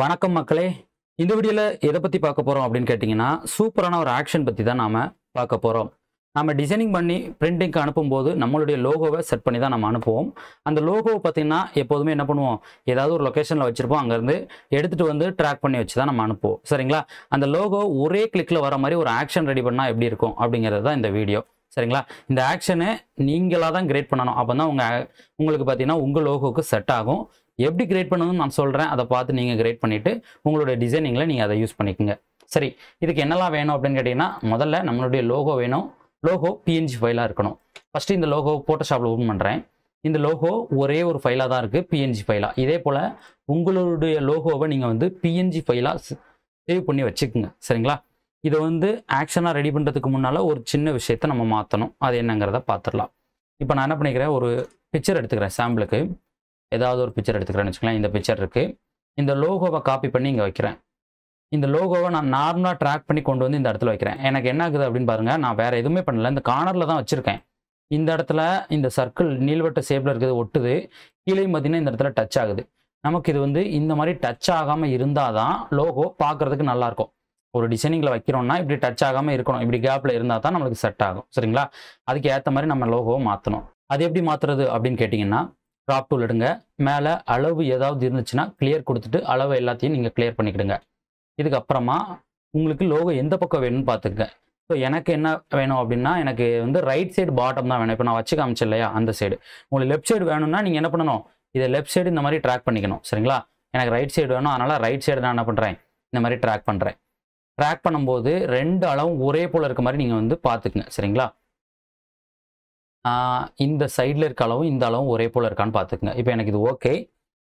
வணக்கம் மக்களே இந்த வீடியோவில் எதை பற்றி பார்க்க போகிறோம் அப்படின்னு கேட்டிங்கன்னா சூப்பரான ஒரு ஆக்ஷன் பற்றி தான் நாம் பார்க்க போகிறோம் நம்ம டிசைனிங் பண்ணி பிரிண்டிங்க்கு அனுப்பும்போது நம்மளுடைய லோகோவை செட் பண்ணி தான் நம்ம அனுப்புவோம் அந்த லோகோவை பார்த்திங்கன்னா எப்போதுமே என்ன பண்ணுவோம் ஏதாவது ஒரு லொக்கேஷனில் வச்சுருப்போம் அங்கேருந்து எடுத்துகிட்டு வந்து ட்ராக் பண்ணி வச்சு தான் நம்ம அனுப்புவோம் சரிங்களா அந்த லோகோ ஒரே கிளிக்கில் வர மாதிரி ஒரு ஆக்ஷன் ரெடி பண்ணால் எப்படி இருக்கும் அப்படிங்கிறது தான் இந்த வீடியோ சரிங்களா இந்த ஆக்ஷனை நீங்களாக தான் கிரியேட் பண்ணணும் அப்போ தான் உங்கள் உங்களுக்கு பார்த்தீங்கன்னா உங்கள் லோகோவுக்கு செட் ஆகும் எப்படி கிரியேட் பண்ணணும்னு நான் சொல்கிறேன் அதை பார்த்து நீங்கள் கிரியேட் பண்ணிவிட்டு உங்களுடைய டிசைனிங்கில் நீங்கள் அதை யூஸ் பண்ணிக்கோங்க சரி இதுக்கு என்னெல்லாம் வேணும் அப்படின்னு கேட்டிங்கன்னா முதல்ல நம்மளுடைய லோகோ வேணும் லோகோ பிஎன்ஜி ஃபைலாக இருக்கணும் ஃபஸ்ட்டு இந்த லோகோ ஃபோட்டோஷாப்பில் ஓப்பன் பண்ணுறேன் இந்த லோகோ ஒரே ஒரு ஃபைலாக தான் இருக்குது பிஎன்ஜி ஃபைலாக இதே போல் உங்களுடைய லோகோவை நீங்கள் வந்து பிஎன்ஜி ஃபைலாக சேவ் பண்ணி வச்சுக்கோங்க சரிங்களா இதை வந்து ஆக்ஷனாக ரெடி பண்ணுறதுக்கு முன்னால் ஒரு சின்ன விஷயத்தை நம்ம மாற்றணும் அது என்னங்கிறத பார்த்துடலாம் இப்போ நான் என்ன பண்ணிக்கிறேன் ஒரு பிக்சர் எடுத்துக்கிறேன் சாம்பிளுக்கு ஏதாவது ஒரு பிக்சர் எடுத்துக்கிறேன்னு வச்சுக்கலாம் இந்த பிக்சர் இருக்குது இந்த லோகோவை காப்பி பண்ணி இங்கே வைக்கிறேன் இந்த லோகோவை நான் நார்மலாக ட்ராக் பண்ணி கொண்டு வந்து இந்த இடத்துல வைக்கிறேன் எனக்கு என்ன ஆகுது அப்படின்னு பாருங்கள் நான் வேறு எதுவுமே பண்ணல இந்த கார்னரில் தான் வச்சுருக்கேன் இந்த இடத்துல இந்த சர்க்கிள் நீள்வட்ட ஷேப்பில் இருக்கிறது ஒட்டுது கீழே பார்த்தீங்கன்னா இந்த இடத்துல டச் ஆகுது நமக்கு இது வந்து இந்த மாதிரி டச் ஆகாமல் இருந்தால் தான் லோகோ பார்க்குறதுக்கு நல்லாயிருக்கும் ஒரு டிசைனிங்கில் வைக்கிறோம்னா இப்படி டச் ஆகாமல் இருக்கணும் இப்படி கேப்பில் இருந்தால் தான் நம்மளுக்கு செட் ஆகும் சரிங்களா அதுக்கு ஏற்ற மாதிரி நம்ம லோகோவை மாற்றணும் அது எப்படி மாற்றுறது அப்படின்னு கேட்டிங்கன்னா ட்ராப் டூல் எடுங்க மேலே அளவு ஏதாவது இருந்துச்சுன்னா கிளியர் கொடுத்துட்டு அளவு எல்லாத்தையும் நீங்கள் கிளியர் பண்ணிக்கிடுங்க இதுக்கப்புறமா உங்களுக்கு லோகோ எந்த பக்கம் வேணும்னு பார்த்துக்குங்க ஸோ எனக்கு என்ன வேணும் அப்படின்னா எனக்கு வந்து ரைட் சைடு பாட்டம் தான் வேணும் இப்போ நான் வச்சு காமிச்சேன் இல்லையா அந்த சைடு உங்களுக்கு லெஃப்ட் சைடு வேணும்னா நீங்கள் என்ன பண்ணணும் இதை லெஃப்ட் சைடு இந்த மாதிரி ட்ராக் பண்ணிக்கணும் சரிங்களா எனக்கு ரைட் சைடு வேணும் அதனால் ரைட் சைடு நான் என்ன பண்ணுறேன் இந்த மாதிரி ட்ராக் பண்ணுறேன் ட்ராக் பண்ணும்போது ரெண்டு அளவும் ஒரே போல் இருக்க மாதிரி நீங்கள் வந்து பார்த்துக்குங்க சரிங்களா இந்த சைடில் இருக்க அளவும் இந்த அளவும் ஒரே போல் இருக்கான்னு பார்த்துக்குங்க இப்போ எனக்கு இது ஓகே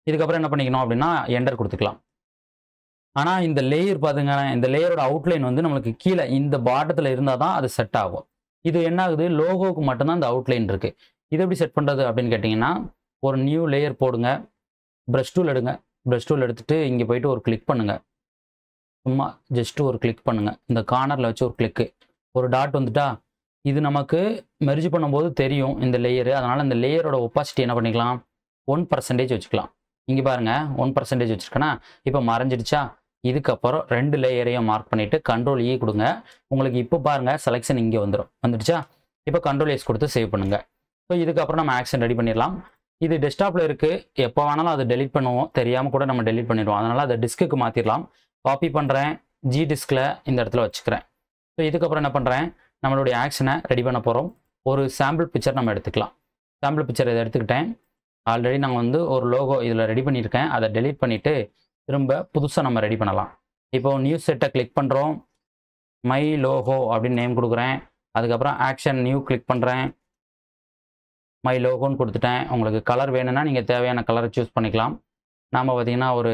இதுக்கப்புறம் என்ன பண்ணிக்கணும் அப்படின்னா என்டர் கொடுத்துக்கலாம் ஆனால் இந்த லேயர் பார்த்துங்க இந்த லேயரோட அவுட்லைன் வந்து நம்மளுக்கு கீழே இந்த பாட்டத்தில் இருந்தால் தான் அது செட் ஆகும் இது என்ன ஆகுது லோகோவுக்கு மட்டும்தான் இந்த அவுட்லைன் இருக்குது இது எப்படி செட் பண்ணுறது அப்படின்னு கேட்டிங்கன்னா ஒரு நியூ லேயர் போடுங்க ப்ரஷ் டூல் எடுங்க ப்ரஷ் டூல் எடுத்துகிட்டு இங்கே போயிட்டு ஒரு கிளிக் பண்ணுங்கள் சும்மா ஜஸ்ட்டு ஒரு கிளிக் பண்ணுங்கள் இந்த கார்னரில் வச்சு ஒரு கிளிக்கு ஒரு டாட் வந்துட்டா இது நமக்கு மெர்ஜ் பண்ணும்போது தெரியும் இந்த லேயரு அதனால் இந்த லேயரோட ஒப்பாசிட்டி என்ன பண்ணிக்கலாம் ஒன் பர்சன்டேஜ் வச்சுக்கலாம் இங்கே பாருங்கள் ஒன் பர்சன்டேஜ் வச்சுருக்கேன்னா இப்போ மறைஞ்சிடுச்சா இதுக்கப்புறம் ரெண்டு லேயரையும் மார்க் பண்ணிவிட்டு கண்ட்ரோல் இ e கொடுங்க உங்களுக்கு இப்போ பாருங்கள் செலெக்ஷன் இங்கே வந்துடும் வந்துடுச்சா இப்போ கண்ட்ரோல் எஸ் கொடுத்து சேவ் பண்ணுங்கள் ஸோ இதுக்கப்புறம் நம்ம ஆக்ஷன் ரெடி பண்ணிடலாம் இது டெஸ்க்டாப்பில் இருக்குது எப்போ வேணாலும் அதை டெலிட் பண்ணுவோம் தெரியாமல் கூட நம்ம டெலிட் பண்ணிடுவோம் அதனால் அதை டிஸ்க்கு மாற்றிடலாம் காப்பி பண்ணுறேன் ஜி டிஸ்கில் இந்த இடத்துல வச்சுக்கிறேன் ஸோ இதுக்கப்புறம் என்ன பண்ணுறேன் நம்மளுடைய ஆக்ஷனை ரெடி பண்ண போகிறோம் ஒரு சாம்பிள் பிக்சர் நம்ம எடுத்துக்கலாம் சாம்பிள் பிக்சர் இதை எடுத்துக்கிட்டேன் ஆல்ரெடி நாங்கள் வந்து ஒரு லோகோ இதில் ரெடி பண்ணியிருக்கேன் அதை டெலீட் பண்ணிவிட்டு திரும்ப புதுசாக நம்ம ரெடி பண்ணலாம் இப்போ நியூஸ் செட்டை கிளிக் பண்ணுறோம் மை லோகோ அப்படின்னு நேம் கொடுக்குறேன் அதுக்கப்புறம் ஆக்ஷன் நியூ கிளிக் பண்ணுறேன் மை லோகோன்னு கொடுத்துட்டேன் உங்களுக்கு கலர் வேணும்னா நீங்கள் தேவையான கலரை சூஸ் பண்ணிக்கலாம் நாம் பார்த்திங்கன்னா ஒரு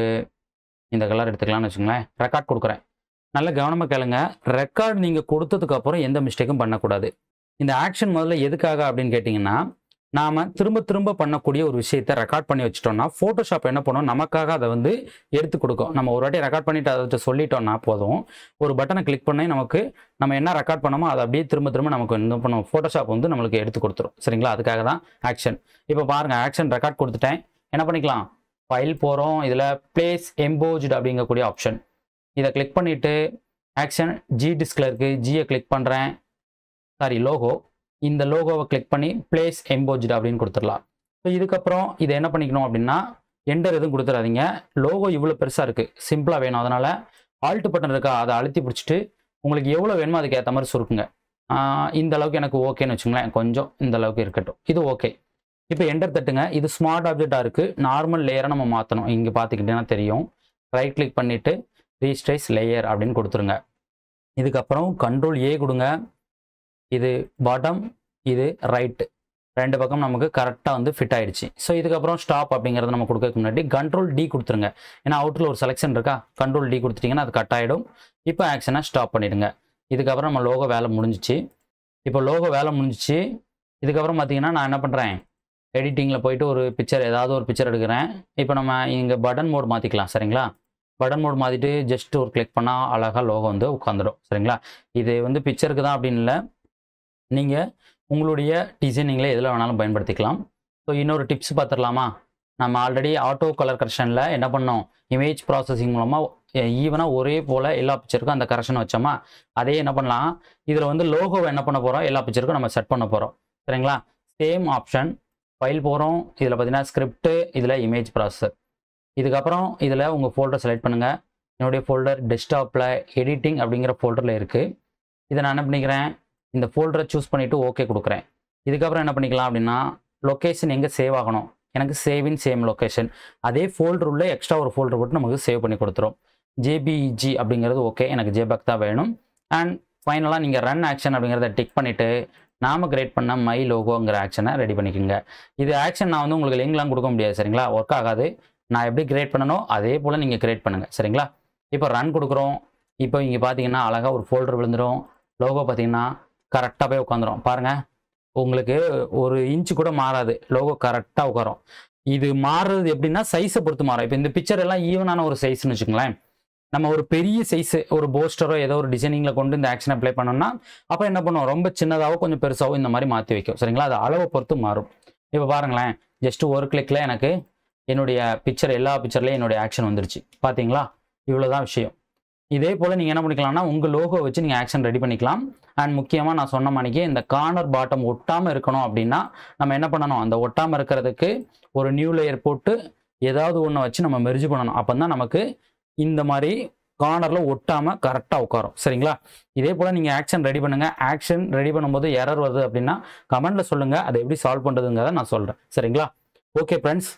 இந்த கலர் எடுத்துக்கலாம்னு வச்சுக்கோங்களேன் ரெக்கார்ட் கொடுக்குறேன் நல்ல கவனமாக கேளுங்க ரெக்கார்டு நீங்கள் கொடுத்ததுக்கப்புறம் எந்த மிஸ்டேக்கும் பண்ணக்கூடாது இந்த ஆக்ஷன் முதல்ல எதுக்காக அப்படின்னு கேட்டிங்கன்னா நாம் திரும்ப திரும்ப பண்ணக்கூடிய ஒரு விஷயத்த ரெக்கார்ட் பண்ணி வச்சுட்டோம்னா ஃபோட்டோஷாப் என்ன பண்ணும் நமக்காக அதை வந்து எடுத்து கொடுக்கும் நம்ம ஒரு வாட்டி ரெக்கார்ட் பண்ணிட்டு அதை சொல்லிட்டோம்னா போதும் ஒரு பட்டனை கிளிக் பண்ணி நமக்கு நம்ம என்ன ரெக்கார்ட் பண்ணோமோ அதை அப்படியே திரும்ப திரும்ப நமக்கு என்ன பண்ணுவோம் ஃபோட்டோஷாப் வந்து நம்மளுக்கு எடுத்து கொடுத்துரும் சரிங்களா அதுக்காக தான் ஆக்ஷன் இப்போ பாருங்கள் ஆக்ஷன் ரெக்கார்ட் கொடுத்துட்டேன் என்ன பண்ணிக்கலாம் ஃபைல் போகிறோம் இதில் பிளேஸ் எம்போஜ்டு அப்படிங்கக்கூடிய ஆப்ஷன் இதை கிளிக் பண்ணிவிட்டு ஆக்ஷன் ஜி டிஸ்கில் இருக்குது ஜியை கிளிக் பண்ணுறேன் சாரி லோகோ இந்த லோகோவை கிளிக் பண்ணி பிளேஸ் எம்போஜ் அப்படின்னு கொடுத்துடலாம் ஸோ இதுக்கப்புறம் இதை என்ன பண்ணிக்கணும் அப்படின்னா எண்டர் எதுவும் கொடுத்துடாதீங்க லோகோ இவ்வளோ பெருசாக இருக்குது சிம்பிளாக வேணும் அதனால் ஆல்ட்டு பட்டன் இருக்கா அதை அழுத்தி பிடிச்சிட்டு உங்களுக்கு எவ்வளோ வேணுமோ அதுக்கேற்ற மாதிரி சுருக்குங்க இந்த அளவுக்கு எனக்கு ஓகேன்னு வச்சுங்களேன் கொஞ்சம் இந்த அளவுக்கு இருக்கட்டும் இது ஓகே இப்போ எண்டர் தட்டுங்க இது ஸ்மார்ட் ஆப்ஜெக்டாக இருக்குது நார்மல் லேயராக நம்ம மாற்றணும் இங்கே பார்த்துக்கிட்டேன்னா தெரியும் ரைட் கிளிக் பண்ணிவிட்டு ரீஸ்ட்ரைஸ் லேயர் அப்படின்னு கொடுத்துருங்க இதுக்கப்புறம் கண்ட்ரோல் ஏ கொடுங்க இது பாட்டம் இது ரைட்டு ரெண்டு பக்கம் நமக்கு கரெக்டாக வந்து ஃபிட் ஆயிடுச்சு ஸோ இதுக்கப்புறம் ஸ்டாப் அப்படிங்கிறது நம்ம கொடுக்கறதுக்கு முன்னாடி கண்ட்ரோல் டி கொடுத்துருங்க ஏன்னா அவுட்டில் ஒரு செலெக்ஷன் இருக்கா கண்ட்ரோல் டி கொடுத்துட்டிங்கன்னா அது கட் ஆகிடும் இப்போ ஆக்ஷனாக ஸ்டாப் பண்ணிவிடுங்க இதுக்கப்புறம் நம்ம லோகோ வேலை முடிஞ்சிச்சு இப்போ லோகோ வேலை முடிஞ்சிச்சு இதுக்கப்புறம் பார்த்தீங்கன்னா நான் என்ன பண்ணுறேன் எடிட்டிங்கில் போயிட்டு ஒரு பிக்சர் ஏதாவது ஒரு பிக்சர் எடுக்கிறேன் இப்போ நம்ம இங்கே பட்டன் மோட் மாற்றிக்கலாம் சரிங்களா பட்டன் மோடு மாற்றிட்டு ஜஸ்ட் ஒரு கிளிக் பண்ணால் அழகாக லோகோ வந்து உட்காந்துடும் சரிங்களா இது வந்து பிக்சருக்கு தான் அப்படின்னு இல்லை நீங்கள் உங்களுடைய டிசைனிங்கில் எதில் வேணாலும் பயன்படுத்திக்கலாம் ஸோ இன்னொரு டிப்ஸ் பார்த்துடலாமா நம்ம ஆல்ரெடி ஆட்டோ கலர் கரெக்ஷனில் என்ன பண்ணோம் இமேஜ் ப்ராசஸிங் மூலமாக ஈவனாக ஒரே போல் எல்லா பிக்சருக்கும் அந்த கரெக்ஷன் வச்சோமா அதே என்ன பண்ணலாம் இதில் வந்து லோகோவை என்ன பண்ண போகிறோம் எல்லா பிக்சருக்கும் நம்ம செட் பண்ண போகிறோம் சரிங்களா சேம் ஆப்ஷன் ஃபைல் போகிறோம் இதில் பார்த்தீங்கன்னா ஸ்கிரிப்ட் இதில் இமேஜ் ப்ராசஸர் இதுக்கப்புறம் இதில் உங்கள் ஃபோல்டர் செலக்ட் பண்ணுங்கள் என்னுடைய ஃபோல்டர் டெஸ்க்டாப்பில் எடிட்டிங் அப்படிங்கிற ஃபோல்டரில் இருக்குது இதை நான் என்ன பண்ணிக்கிறேன் இந்த ஃபோல்டரை சூஸ் பண்ணிவிட்டு ஓகே கொடுக்குறேன் இதுக்கப்புறம் என்ன பண்ணிக்கலாம் அப்படின்னா லொக்கேஷன் எங்கே சேவ் ஆகணும் எனக்கு சேவ் இன் சேம் லொக்கேஷன் அதே ஃபோல்டர் உள்ள எக்ஸ்ட்ரா ஒரு ஃபோல்டர் போட்டு நமக்கு சேவ் பண்ணி கொடுத்துரும் ஜேபிஇஜி அப்படிங்கிறது ஓகே எனக்கு ஜேபேக் தான் வேணும் அண்ட் ஃபைனலாக நீங்கள் ரன் ஆக்ஷன் அப்படிங்கிறத டிக் பண்ணிவிட்டு நாம கிரியேட் பண்ண மை லோகோங்கிற ஆக்ஷனை ரெடி பண்ணிக்கோங்க இது ஆக்ஷன் நான் வந்து உங்களுக்கு லிங்க்லாம் கொடுக்க முடியாது சரிங்களா ஒர்க் ஆகாது நான் எப்படி கிரியேட் பண்ணணும் அதே போல் நீங்கள் கிரியேட் பண்ணுங்கள் சரிங்களா இப்போ ரன் கொடுக்குறோம் இப்போ இங்கே பார்த்தீங்கன்னா அழகாக ஒரு ஃபோல்டர் விழுந்துடும் லோகோ பார்த்தீங்கன்னா கரெக்டாக போய் உட்காந்துரும் பாருங்கள் உங்களுக்கு ஒரு இன்ச்சு கூட மாறாது லோகோ கரெக்டாக உட்காரும் இது மாறுறது எப்படின்னா சைஸை பொறுத்து மாறும் இப்போ இந்த பிக்சர் எல்லாம் ஈவனான ஒரு சைஸ்னு வச்சுக்கோங்களேன் நம்ம ஒரு பெரிய சைஸு ஒரு போஸ்டரோ ஏதோ ஒரு டிசைனிங்கில் கொண்டு இந்த ஆக்ஷன் அப்ளை பண்ணோம்னா அப்போ என்ன பண்ணுவோம் ரொம்ப சின்னதாகவோ கொஞ்சம் பெருசாகவோ இந்த மாதிரி மாற்றி வைக்கும் சரிங்களா அது அளவை பொறுத்து மாறும் இப்போ பாருங்களேன் ஜஸ்ட் ஒரு கிளிக்கில் எனக்கு என்னுடைய பிக்சர் எல்லா பிக்சர்லேயும் என்னுடைய ஆக்ஷன் வந்துருச்சு பார்த்தீங்களா இவ்வளோ தான் விஷயம் இதே போல் நீங்கள் என்ன பண்ணிக்கலாம்னா உங்கள் லோகோ வச்சு நீங்கள் ஆக்ஷன் ரெடி பண்ணிக்கலாம் அண்ட் முக்கியமாக நான் சொன்ன மணிக்கு இந்த கார்னர் பாட்டம் ஒட்டாமல் இருக்கணும் அப்படின்னா நம்ம என்ன பண்ணணும் அந்த ஒட்டாமல் இருக்கிறதுக்கு ஒரு நியூ லேயர் போட்டு ஏதாவது ஒன்று வச்சு நம்ம மெரிஜ் பண்ணணும் அப்போ தான் நமக்கு இந்த மாதிரி கார்னரில் ஒட்டாமல் கரெக்டாக உட்காரும் சரிங்களா இதே போல் நீங்கள் ஆக்ஷன் ரெடி பண்ணுங்கள் ஆக்ஷன் ரெடி பண்ணும்போது எரர் வருது அப்படின்னா கமெண்ட்டில் சொல்லுங்கள் அதை எப்படி சால்வ் பண்ணுறதுங்கிறத நான் சொல்கிறேன் சரிங்களா ஓகே ஃப்ரெண்ட்ஸ்